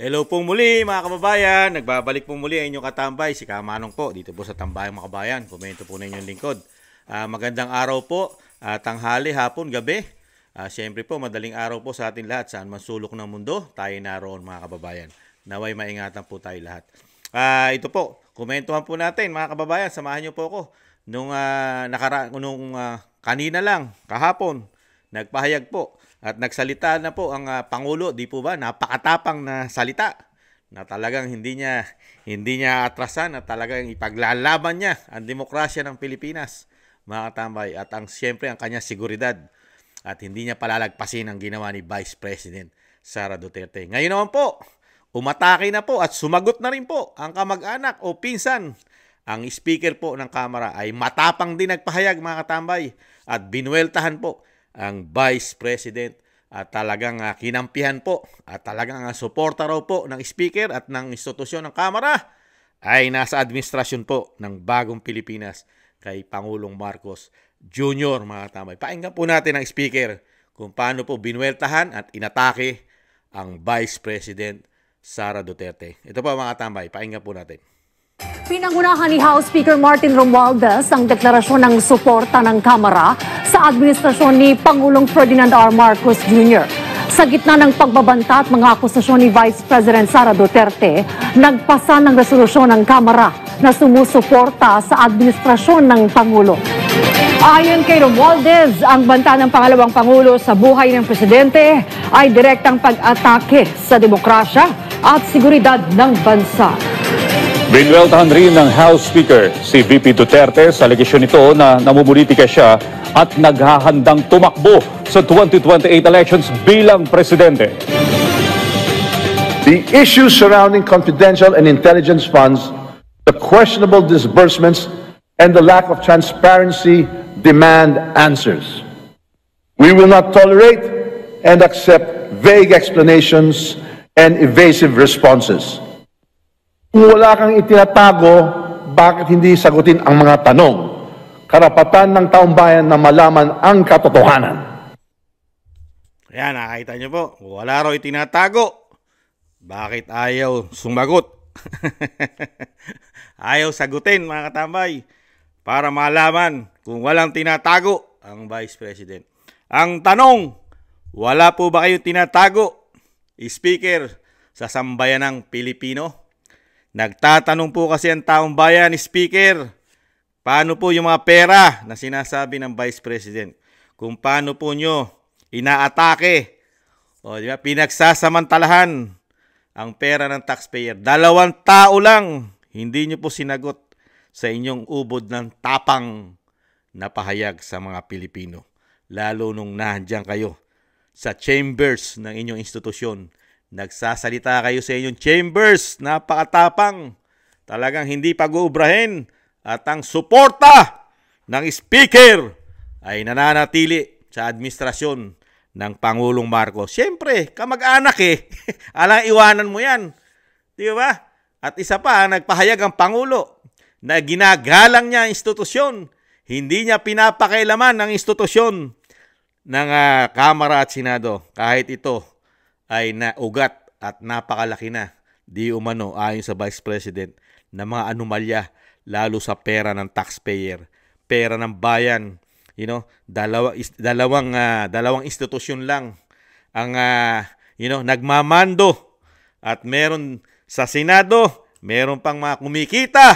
Hello po muli mga kababayan. Nagbabalik po muli ang inyong katambay, si Kamanong po, dito po sa Tambayang Makabayan. Komento po na inyong lingkod. Uh, magandang araw po, uh, tanghali, hapon, gabi. Uh, Siyempre po, madaling araw po sa atin lahat. Saan man sulok ng mundo, tayo naroon mga kababayan. Naway maingatan po tayo lahat. Uh, ito po, komentuhan po natin mga kababayan. Samahan niyo po ako. Nung, uh, nakara- nung uh, kanina lang, kahapon, nagpahayag po at nagsalita na po ang uh, Pangulo, di po ba? Napakatapang na salita na talagang hindi niya hindi niya atrasan at talagang ipaglalaban niya ang demokrasya ng Pilipinas mga katambay at ang siyempre ang kanya seguridad at hindi niya palalagpasin ang ginawa ni Vice President Sara Duterte. Ngayon naman po, umatake na po at sumagot na rin po ang kamag-anak o pinsan. Ang speaker po ng Kamara ay matapang din nagpahayag mga katambay at binueltahan po ang Vice President at talagang ah, kinampihan po at talagang ang ah, suporta raw po ng speaker at ng institusyon ng Kamara ay nasa administrasyon po ng bagong Pilipinas kay Pangulong Marcos Jr. mga tamay. Painggan po natin ang speaker kung paano po binuweltahan at inatake ang Vice President Sara Duterte. Ito po mga tambay, painggan po natin. Pinangunahan ni House Speaker Martin Romualdez ang deklarasyon ng suporta ng Kamara sa administrasyon ni Pangulong Ferdinand R. Marcos Jr. Sa gitna ng pagbabanta at mga akusasyon ni Vice President Sara Duterte, nagpasa ng resolusyon ng Kamara na sumusuporta sa administrasyon ng Pangulo. Ayon kay Romualdez, ang banta ng pangalawang Pangulo sa buhay ng Presidente ay direktang pag-atake sa demokrasya at seguridad ng bansa. Binweltahan rin ng House Speaker si VP Duterte sa legisyon nito na namumulitika siya at naghahandang tumakbo sa 2028 elections bilang presidente. The issues surrounding confidential and intelligence funds, the questionable disbursements, and the lack of transparency demand answers. We will not tolerate and accept vague explanations and evasive responses. Kung wala kang itinatago, bakit hindi sagutin ang mga tanong? Karapatan ng taong bayan na malaman ang katotohanan. Ayan, nakakita niyo po. Wala raw itinatago. Bakit ayaw sumagot? ayaw sagutin mga katambay para malaman kung walang tinatago ang Vice President. Ang tanong, wala po ba kayong tinatago? Speaker sa sambayan ng Pilipino? Nagtatanong po kasi ang taong bayan, Speaker, paano po yung mga pera na sinasabi ng Vice President? Kung paano po nyo inaatake, o, di ba, pinagsasamantalahan ang pera ng taxpayer. Dalawang tao lang, hindi nyo po sinagot sa inyong ubod ng tapang na pahayag sa mga Pilipino. Lalo nung nahandyan kayo sa chambers ng inyong institusyon Nagsasalita kayo sa inyong chambers, napakatapang. Talagang hindi pag-uubrahin at ang suporta ng speaker ay nananatili sa administrasyon ng Pangulong Marcos. Siyempre, kamag-anak eh. Alang iwanan mo yan. Di ba? At isa pa, nagpahayag ang Pangulo na ginagalang niya ang institusyon. Hindi niya pinapakailaman ang institusyon ng uh, Kamara at Senado kahit ito ay naugat at napakalaki na di umano ayon sa Vice President na mga anomalya lalo sa pera ng taxpayer, pera ng bayan. You know, dalawa, dalawang uh, dalawang institusyon lang ang uh, you know, nagmamando at meron sa Senado, meron pang mga kumikita.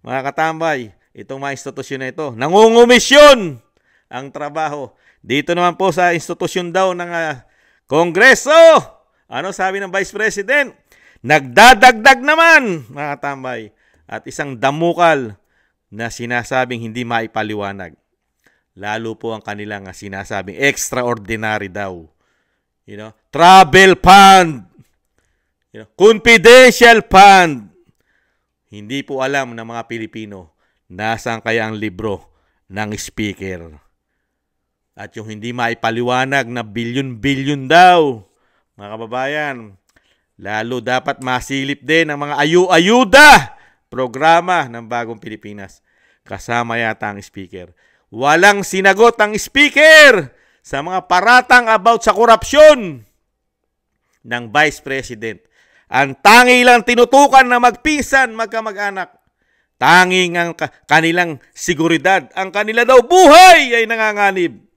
Mga katambay, itong mga institusyon na ito, nangungumisyon ang trabaho. Dito naman po sa institusyon daw ng uh, Kongreso! Ano sabi ng Vice President? Nagdadagdag naman, mga tambay, at isang damukal na sinasabing hindi maipaliwanag. Lalo po ang kanilang sinasabing extraordinary daw. You know, travel fund, you know, confidential fund. Hindi po alam ng mga Pilipino nasaan kaya ang libro ng speaker at yung hindi maipaliwanag na bilyon-bilyon daw. Mga kababayan, lalo dapat masilip din ang mga ayu-ayuda programa ng Bagong Pilipinas. Kasama yata ang speaker. Walang sinagot ang speaker sa mga paratang about sa korupsyon ng Vice President. Ang tangi lang tinutukan na magpinsan, magkamag-anak. Tanging ang kanilang siguridad. Ang kanila daw buhay ay nanganganib.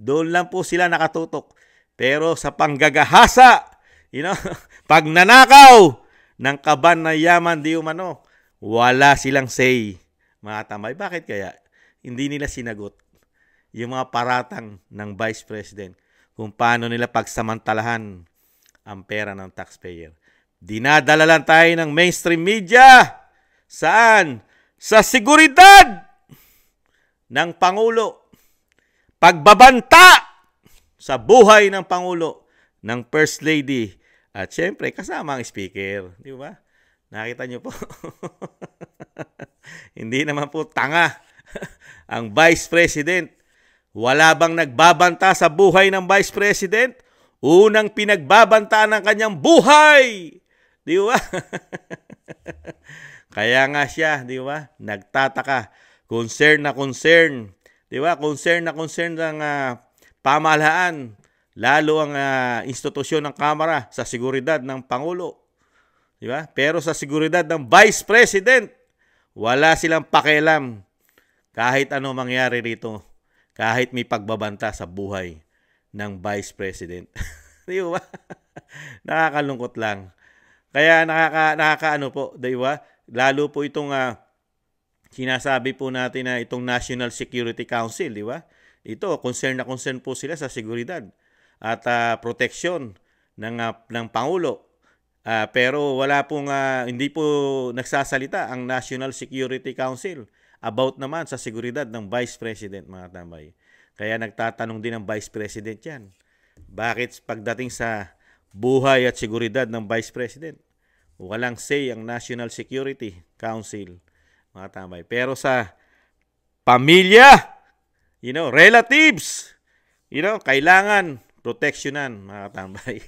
Doon lang po sila nakatutok. Pero sa panggagahasa, you know, pagnanakaw ng kaban na yaman di umano, wala silang say. Mga tambay, bakit kaya? Hindi nila sinagot yung mga paratang ng Vice President kung paano nila pagsamantalahan ang pera ng taxpayer. Dinadala lang tayo ng mainstream media. Saan? Sa seguridad ng Pangulo pagbabanta sa buhay ng Pangulo, ng First Lady, at syempre kasama ang speaker. Di ba? Nakita nyo po. Hindi naman po tanga ang Vice President. Wala bang nagbabanta sa buhay ng Vice President? Unang pinagbabanta ng kanyang buhay! Di ba? Kaya nga siya, di ba? Nagtataka. Concern na concern 'Di ba? Concern na concern ng uh, ah, pamahalaan lalo ang uh, institusyon ng Kamara sa seguridad ng Pangulo. 'Di ba? Pero sa seguridad ng Vice President, wala silang pakialam kahit ano mangyari rito, kahit may pagbabanta sa buhay ng Vice President. 'Di ba? Nakakalungkot lang. Kaya nakaka nakakaano po, 'di ba? Lalo po itong uh, sinasabi po natin na itong National Security Council, di ba? Ito, concern na concern po sila sa seguridad at uh, proteksyon ng, uh, ng Pangulo. Uh, pero wala pong, uh, hindi po nagsasalita ang National Security Council about naman sa seguridad ng Vice President, mga tambay. Kaya nagtatanong din ang Vice President yan. Bakit pagdating sa buhay at seguridad ng Vice President, walang say ang National Security Council? mga tambay. Pero sa pamilya, you know, relatives, you know, kailangan proteksyonan, mga tambay.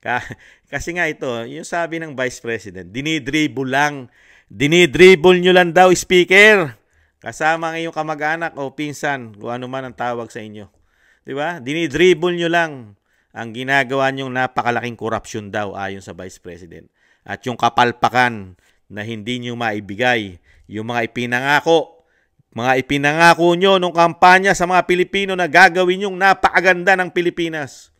Kasi nga ito, yung sabi ng Vice President, dinidribble lang, dinidribble nyo lang daw, speaker, kasama ng iyong kamag-anak o pinsan, kung ano man ang tawag sa inyo. Di ba? Dinidribble nyo lang ang ginagawa nyong napakalaking korupsyon daw ayon sa Vice President. At yung kapalpakan na hindi nyo maibigay yung mga ipinangako, mga ipinangako nyo nung kampanya sa mga Pilipino na gagawin yung napakaganda ng Pilipinas.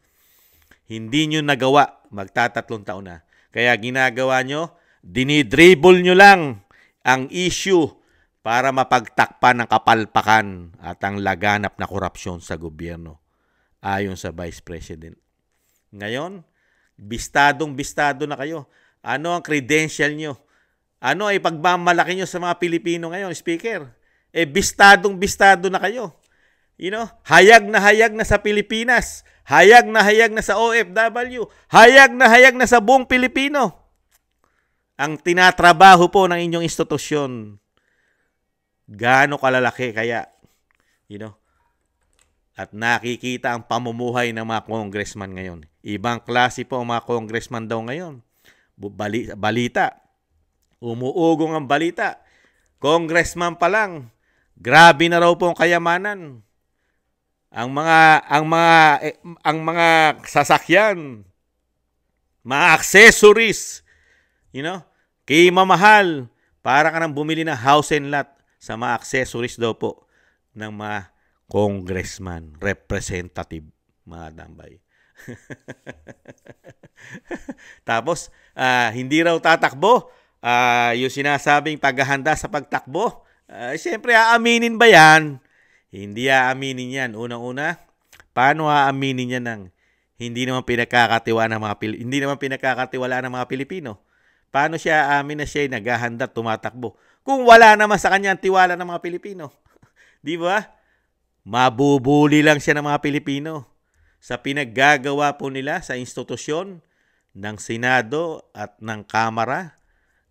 Hindi nyo nagawa, magtatatlong taon na. Kaya ginagawa nyo, dinidribble nyo lang ang issue para mapagtakpan ng kapalpakan at ang laganap na korupsyon sa gobyerno, ayon sa Vice President. Ngayon, bistadong bistado na kayo. Ano ang credential nyo? ano ay eh, pagmamalaki nyo sa mga Pilipino ngayon, speaker. Eh, bistadong bistado na kayo. You know, hayag na hayag na sa Pilipinas. Hayag na hayag na sa OFW. Hayag na hayag na sa buong Pilipino. Ang tinatrabaho po ng inyong institusyon. Gaano kalalaki kaya, you know, at nakikita ang pamumuhay ng mga congressman ngayon. Ibang klase po ang mga congressman daw ngayon. Bali, balita. Umuugong ang balita. Congressman pa lang, grabe na raw po ang kayamanan. Ang mga ang mga eh, ang mga sasakyan, mga accessories, you know, kay mahal para ka nang bumili ng house and lot sa mga accessories daw po ng mga congressman, representative, mga tambay. Tapos, uh, hindi raw tatakbo uh, yung sinasabing paghahanda sa pagtakbo, uh, siyempre aaminin ba yan? Hindi aaminin yan. Unang-una, paano aaminin yan ng hindi naman pinakakatiwala ng mga Pil- hindi naman pinakakatiwala ng mga Pilipino? Paano siya aamin na siya naghahanda tumatakbo? Kung wala naman sa kanya ang tiwala ng mga Pilipino. Di ba? Mabubuli lang siya ng mga Pilipino sa pinaggagawa po nila sa institusyon ng Senado at ng Kamara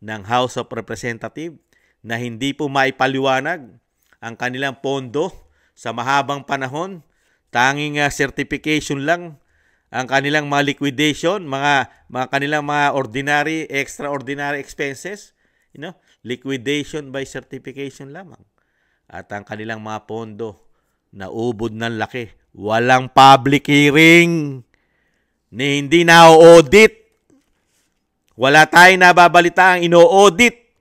ng House of Representatives na hindi po maipaliwanag ang kanilang pondo sa mahabang panahon. Tanging uh, certification lang ang kanilang mga liquidation, mga, mga kanilang mga ordinary, extraordinary expenses. You know, liquidation by certification lamang. At ang kanilang mga pondo na ubod ng laki. Walang public hearing ni hindi na audit wala tayong nababalita ang ino-audit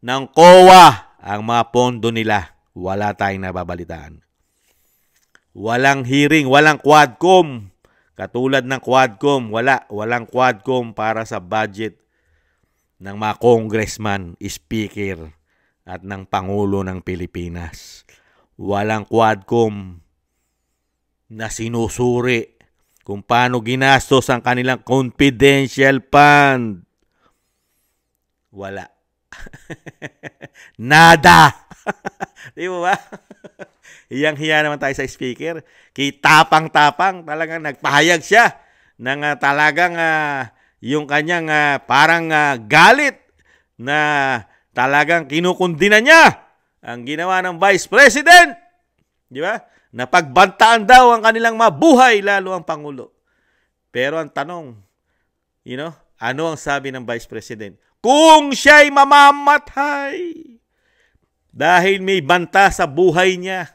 ng COA ang mga pondo nila. Wala tayong nababalitaan. Walang hearing, walang quadcom. Katulad ng quadcom, wala. Walang quadcom para sa budget ng mga congressman, speaker, at ng Pangulo ng Pilipinas. Walang quadcom na sinusuri kung paano ginastos ang kanilang confidential fund. Wala. Nada! Di ba ba? Hiyang-hiya naman tayo sa speaker. Kitapang-tapang. Talagang nagpahayag siya ng uh, talagang uh, yung kanyang uh, parang uh, galit na talagang kinukundina niya ang ginawa ng Vice President. Di ba? na pagbantaan daw ang kanilang mabuhay, lalo ang Pangulo. Pero ang tanong, you know, ano ang sabi ng Vice President? Kung siya'y mamamatay dahil may banta sa buhay niya,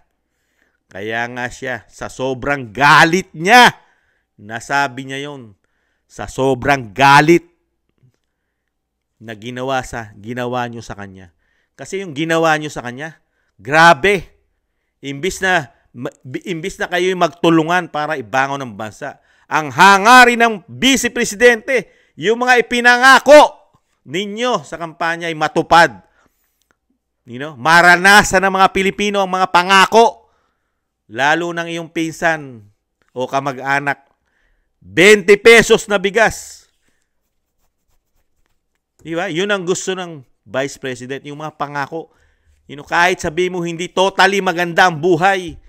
kaya nga siya, sa sobrang galit niya, nasabi niya yon sa sobrang galit na ginawa sa ginawa niyo sa kanya. Kasi yung ginawa niyo sa kanya, grabe. Imbis na imbis na kayo magtulungan para ibangon ng bansa. Ang hangarin ng Vice Presidente, yung mga ipinangako ninyo sa kampanya ay matupad. You know, maranasan ng mga Pilipino ang mga pangako, lalo ng iyong pinsan o kamag-anak. 20 pesos na bigas. Di ba? Yun ang gusto ng Vice President, yung mga pangako. You know, kahit sabi mo hindi totally maganda ang buhay,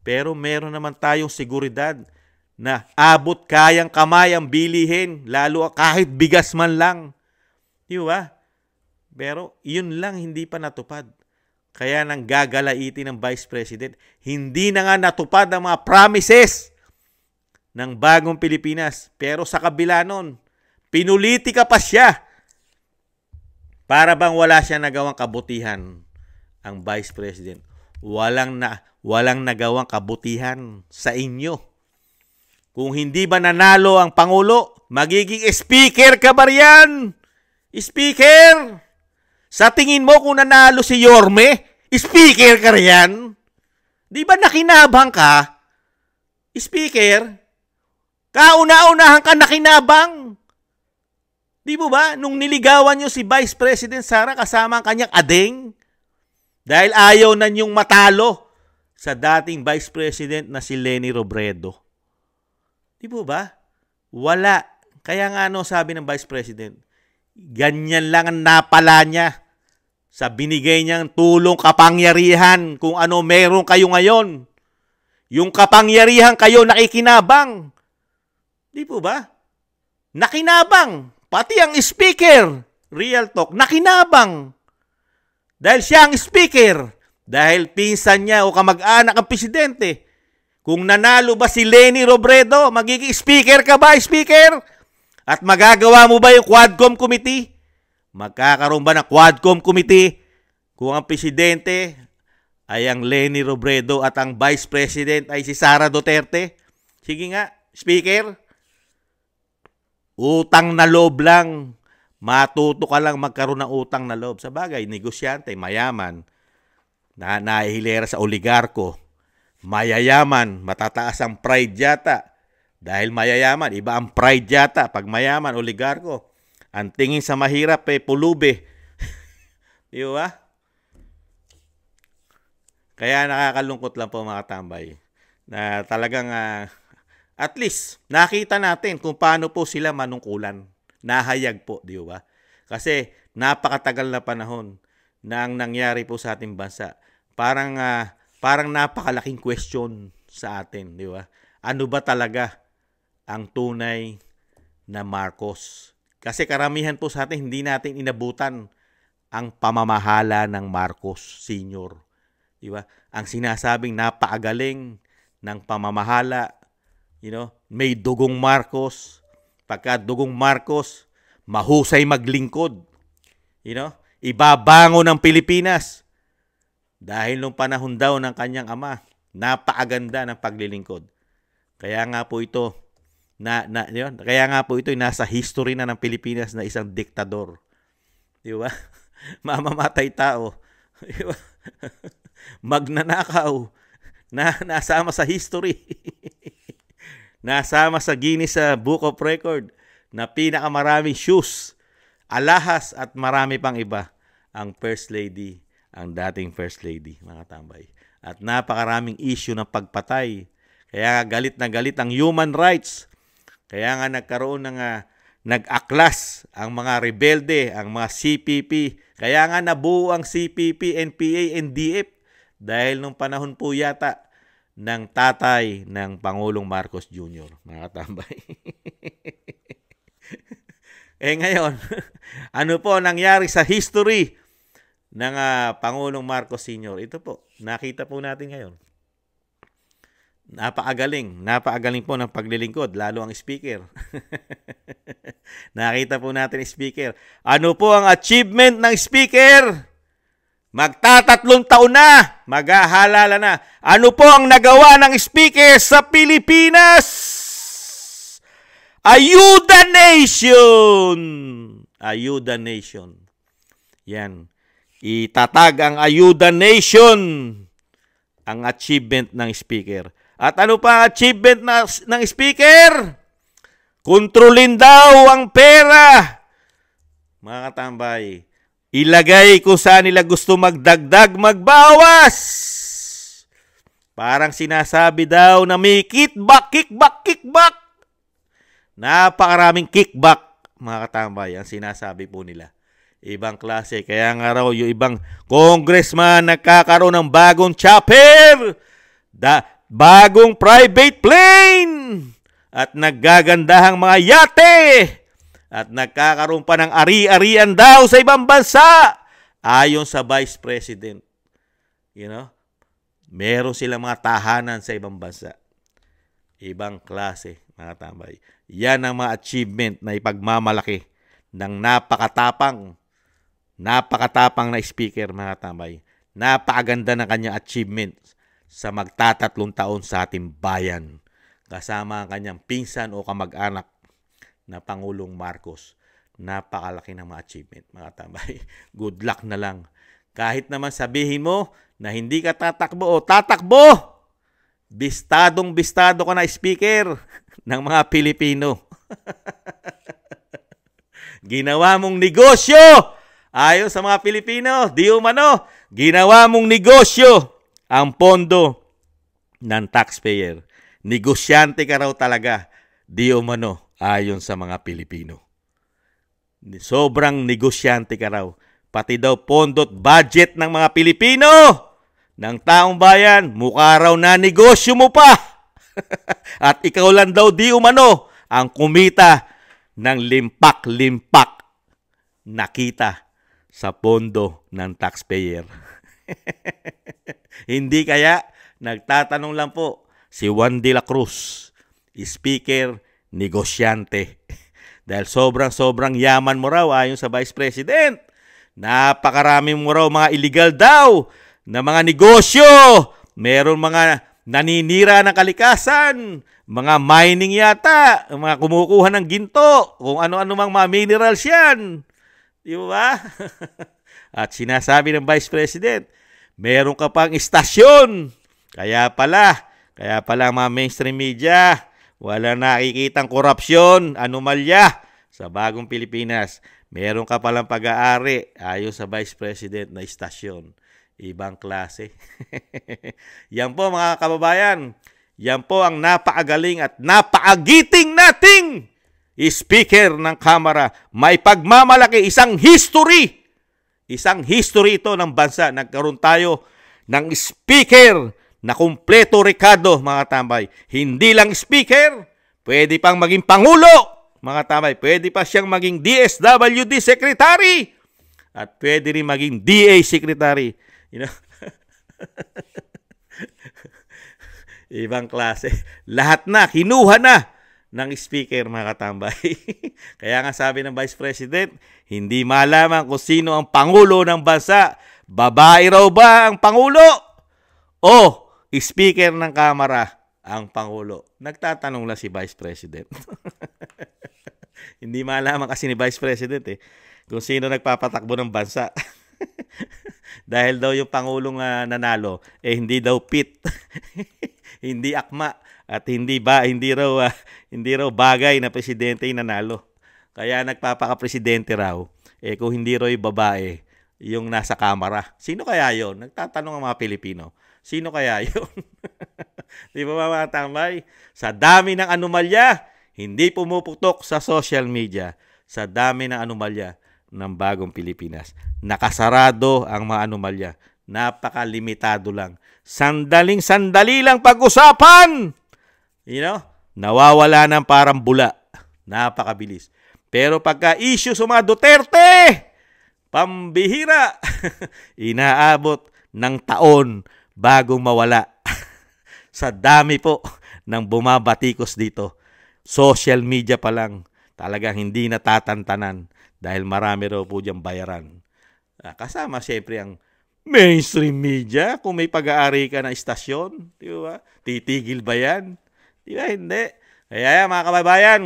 pero meron naman tayong seguridad na abot kayang kamay ang bilihin, lalo kahit bigas man lang. Di ba? Pero yun lang hindi pa natupad. Kaya nang gagalaitin ng Vice President, hindi na nga natupad ang mga promises ng bagong Pilipinas. Pero sa kabila nun, pinulitika pa siya para bang wala siya nagawang kabutihan ang Vice President walang na walang nagawang kabutihan sa inyo. Kung hindi ba nanalo ang pangulo, magiging speaker ka ba riyan? Speaker! Sa tingin mo kung nanalo si Yorme, speaker ka riyan? Di ba nakinabang ka? Speaker, kauna-unahan ka nakinabang. Di mo ba, nung niligawan nyo si Vice President Sara kasama ang kanyang ading, dahil ayaw na niyong matalo sa dating Vice President na si Lenny Robredo. Di po ba? Wala. Kaya nga ano sabi ng Vice President, ganyan lang ang napala niya sa binigay niyang tulong kapangyarihan kung ano meron kayo ngayon. Yung kapangyarihan kayo nakikinabang. Di po ba? Nakinabang. Pati ang speaker, real talk, nakinabang. Dahil siya ang speaker. Dahil pinsan niya o kamag-anak ang presidente. Kung nanalo ba si Lenny Robredo, magiging speaker ka ba, speaker? At magagawa mo ba yung Quadcom Committee? Magkakaroon ba ng Quadcom Committee kung ang presidente ay ang Lenny Robredo at ang vice president ay si Sara Duterte? Sige nga, speaker. Utang na loob lang Matuto ka lang magkaroon ng utang na loob. Sa bagay, negosyante, mayaman, na nahihilera sa oligarko, mayayaman, matataas ang pride yata. Dahil mayayaman, iba ang pride yata. Pag mayaman, oligarko, ang tingin sa mahirap eh, pulubi. Di ba? Kaya nakakalungkot lang po mga tambay na talagang uh, at least nakita natin kung paano po sila manungkulan. Nahayag po, di ba? Kasi napakatagal na panahon na ang nangyari po sa ating bansa. Parang uh, parang napakalaking question sa atin, di ba? Ano ba talaga ang tunay na Marcos? Kasi karamihan po sa atin hindi natin inabutan ang pamamahala ng Marcos Sr. Di ba? Ang sinasabing napakagaling ng pamamahala, you know, may dugong Marcos, dugong Marcos, mahusay maglingkod. You know? Ibabango ng Pilipinas. Dahil nung panahon daw ng kanyang ama, napakaganda ng paglilingkod. Kaya nga po ito na, na yun, kaya nga po ito nasa history na ng Pilipinas na isang diktador. Di ba? Mamamatay tao. Di ba? Magnanakaw na nasama sa history. Nasama sa Guinness sa Book of Record na pinakamaraming shoes, alahas at marami pang iba ang First Lady, ang dating First Lady, mga tambay. At napakaraming issue ng pagpatay. Kaya galit na galit ang human rights. Kaya nga nagkaroon ng uh, nag-aklas ang mga rebelde, ang mga CPP. Kaya nga nabuo ang CPP, NPA, NDF dahil nung panahon po yata ng tatay ng Pangulong Marcos Jr., mga katambay. eh ngayon, ano po nangyari sa history ng uh, Pangulong Marcos Sr.? Ito po, nakita po natin ngayon. Napakagaling, napakagaling po ng paglilingkod, lalo ang speaker. nakita po natin speaker. Ano po ang achievement ng speaker? Magtatatlong taon na, maghahalala na. Ano po ang nagawa ng speaker sa Pilipinas? Ayuda Nation! Ayuda Nation. Yan. Itatag ang Ayuda Nation ang achievement ng speaker. At ano pa ang achievement na, ng speaker? Kontrolin daw ang pera. Mga katambay, Ilagay kung saan nila gusto magdagdag, magbawas. Parang sinasabi daw na may kickback, kickback, kickback. Napakaraming kickback, mga katambay, ang sinasabi po nila. Ibang klase. Kaya nga raw, yung ibang congressman nagkakaroon ng bagong chopper, da, bagong private plane, at naggagandahang mga yate at nagkakaroon pa ng ari-arian daw sa ibang bansa ayon sa Vice President. You know? Meron silang mga tahanan sa ibang bansa. Ibang klase, mga tambay. Yan ang mga achievement na ipagmamalaki ng napakatapang, napakatapang na speaker, mga tambay. Napakaganda ng kanyang achievement sa magtatatlong taon sa ating bayan kasama ang kanyang pinsan o kamag-anak na Pangulong Marcos. Napakalaki ng mga achievement, mga tambay. Good luck na lang. Kahit naman sabihin mo na hindi ka tatakbo o tatakbo, bistadong bistado ka na speaker ng mga Pilipino. ginawa mong negosyo ayon sa mga Pilipino, di umano, ginawa mong negosyo ang pondo ng taxpayer. Negosyante ka raw talaga, di umano ayon sa mga Pilipino. Sobrang negosyante ka raw. Pati daw pondot budget ng mga Pilipino ng taong bayan, mukha raw na negosyo mo pa. At ikaw lang daw di umano ang kumita ng limpak-limpak nakita sa pondo ng taxpayer. Hindi kaya, nagtatanong lang po si Juan de la Cruz, Speaker negosyante. Dahil sobrang-sobrang yaman mo raw ayon sa Vice President. Napakarami mo raw mga illegal daw na mga negosyo. Meron mga naninira ng kalikasan, mga mining yata, mga kumukuha ng ginto, kung ano-ano mang mga minerals yan. Di ba? At sinasabi ng Vice President, meron ka pang istasyon. Kaya pala, kaya pala mga mainstream media, wala nakikitang korupsyon, anomalya sa bagong Pilipinas. Meron ka palang pag-aari ayon sa Vice President na istasyon. Ibang klase. yan po mga kababayan. Yan po ang napakagaling at napaagiting nating speaker ng Kamara. May pagmamalaki, isang history. Isang history ito ng bansa. Nagkaroon tayo ng speaker na kumpleto Ricardo, mga tambay. Hindi lang speaker, pwede pang maging pangulo, mga tambay. Pwede pa siyang maging DSWD secretary at pwede rin maging DA secretary. You know? Ibang klase. Lahat na, kinuha na ng speaker mga katambay. Kaya nga sabi ng Vice President, hindi malaman kung sino ang Pangulo ng bansa. Babae raw ba ang Pangulo? O Speaker ng kamera ang Pangulo. Nagtatanong lang si Vice President. Hindi malaman kasi ni Vice President eh kung sino nagpapatakbo ng bansa. Dahil daw yung pangulong uh, nanalo eh hindi daw pit. hindi akma at hindi ba hindi raw uh, hindi raw bagay na presidente yung nanalo. Kaya nagpapaka-presidente raw eh kung hindi raw yung babae yung nasa kamera. Sino kaya yon? Nagtatanong ang mga Pilipino. Sino kaya yun? Di ba mga tambay? Sa dami ng anomalya, hindi pumuputok sa social media. Sa dami ng anomalya ng bagong Pilipinas. Nakasarado ang mga anomalya. Napakalimitado lang. Sandaling-sandali lang pag-usapan! You know? Nawawala ng parang bula. Napakabilis. Pero pagka issue sa mga Duterte, pambihira, inaabot ng taon bagong mawala sa dami po ng bumabatikos dito. Social media pa lang talagang hindi natatantanan dahil marami raw po diyang bayaran. Ah, kasama siyempre ang mainstream media kung may pag-aari ka ng istasyon, di ba? Titigil ba yan? Di ba? Hindi. Kaya mga kababayan,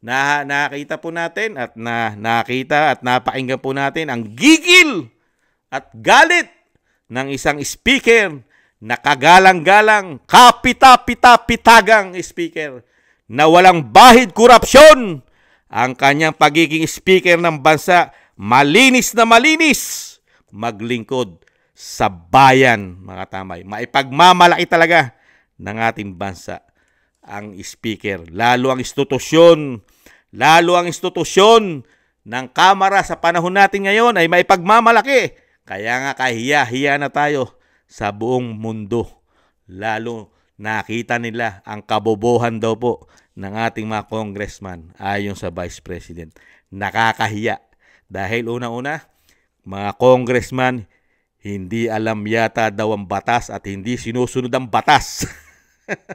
na nakita po natin at na nakita at napakinggan po natin ang gigil at galit ng isang speaker nakagalang-galang, kapita-pita-pitagang speaker na walang bahid korupsyon ang kanyang pagiging speaker ng bansa, malinis na malinis, maglingkod sa bayan, mga tamay. Maipagmamalaki talaga ng ating bansa ang speaker, lalo ang institusyon, lalo ang institusyon ng Kamara sa panahon natin ngayon ay maipagmamalaki. Kaya nga kahiya-hiya na tayo sa buong mundo. Lalo nakita nila ang kabobohan daw po ng ating mga congressman ayon sa Vice President. Nakakahiya dahil una-una, mga congressman hindi alam yata daw ang batas at hindi sinusunod ang batas.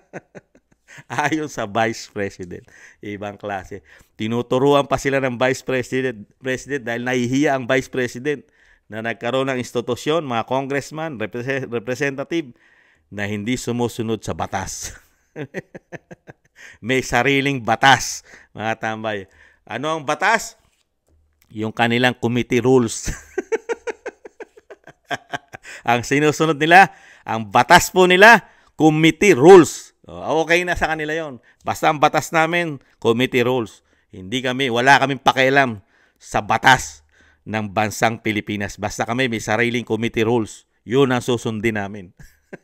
ayon sa Vice President. Ibang klase. Tinuturuan pa sila ng Vice President, President dahil nahihiya ang Vice President na nagkaroon ng institusyon, mga congressman, representative, na hindi sumusunod sa batas. May sariling batas, mga tambay. Ano ang batas? Yung kanilang committee rules. ang sinusunod nila, ang batas po nila, committee rules. Oh, okay na sa kanila yon. Basta ang batas namin, committee rules. Hindi kami, wala kaming pakialam sa batas ng bansang Pilipinas. Basta kami may sariling committee rules. Yun ang susundin namin.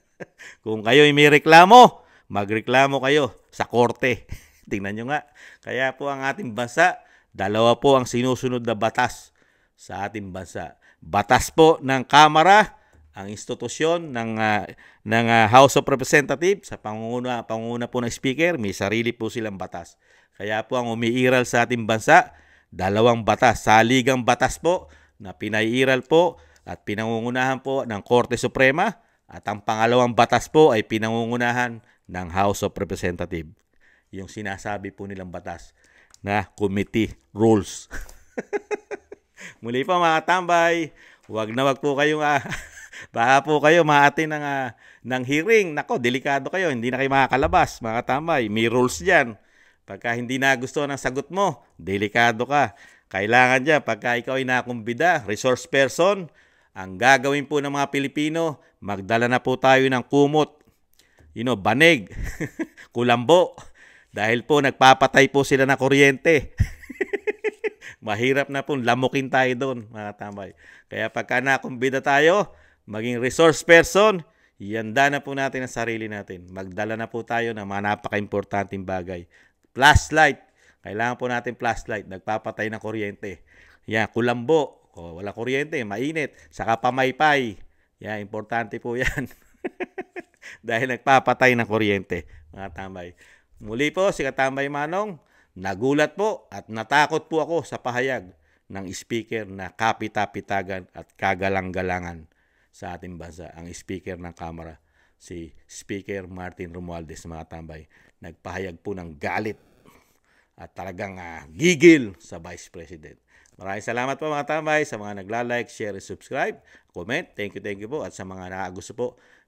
Kung kayo ay may reklamo, magreklamo kayo sa korte. Tingnan nyo nga. Kaya po ang ating bansa, dalawa po ang sinusunod na batas sa ating bansa. Batas po ng Kamara, ang institusyon ng uh, ng uh, House of Representatives sa pangunguna panguna po ng speaker, may sarili po silang batas. Kaya po ang umiiral sa ating bansa dalawang batas, saligang batas po na pinaiiral po at pinangungunahan po ng Korte Suprema at ang pangalawang batas po ay pinangungunahan ng House of Representatives. Yung sinasabi po nilang batas na committee rules. Muli pa mga tambay, wag na wag po kayong ah, baka po kayo maatin ng, ah, ng hearing. Nako, delikado kayo, hindi na kayo makakalabas mga tambay. May rules dyan. Pagka hindi na gusto ng sagot mo, delikado ka. Kailangan niya, pagka ikaw ay nakumbida, resource person, ang gagawin po ng mga Pilipino, magdala na po tayo ng kumot, you know, banig, kulambo, dahil po nagpapatay po sila na kuryente. Mahirap na po, lamukin tayo doon, mga tambay. Kaya pagka nakumbida tayo, maging resource person, Ianda na po natin ang sarili natin. Magdala na po tayo ng mga napaka-importanting bagay. Flashlight. Kailangan po natin flashlight. Nagpapatay ng kuryente. Yan, kulambo. O, oh, wala kuryente, mainit. Saka pamaypay. Yan, importante po yan. Dahil nagpapatay ng kuryente, mga tambay. Muli po, si Katambay Manong, nagulat po at natakot po ako sa pahayag ng speaker na kapitapitagan at kagalang-galangan sa ating bansa. Ang speaker ng kamera, si Speaker Martin Romualdez, mga tambay nagpahayag po ng galit at talagang uh, gigil sa Vice President. Maraming salamat po mga tambay sa mga nagla-like, share, subscribe, comment. Thank you, thank you po. At sa mga nakagusto po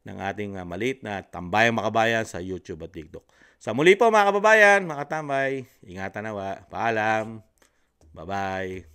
ng ating uh, maliit na tambayang makabayan sa YouTube at TikTok. Sa muli po mga kababayan, mga tambay, ingatan nawa. Paalam. Bye-bye.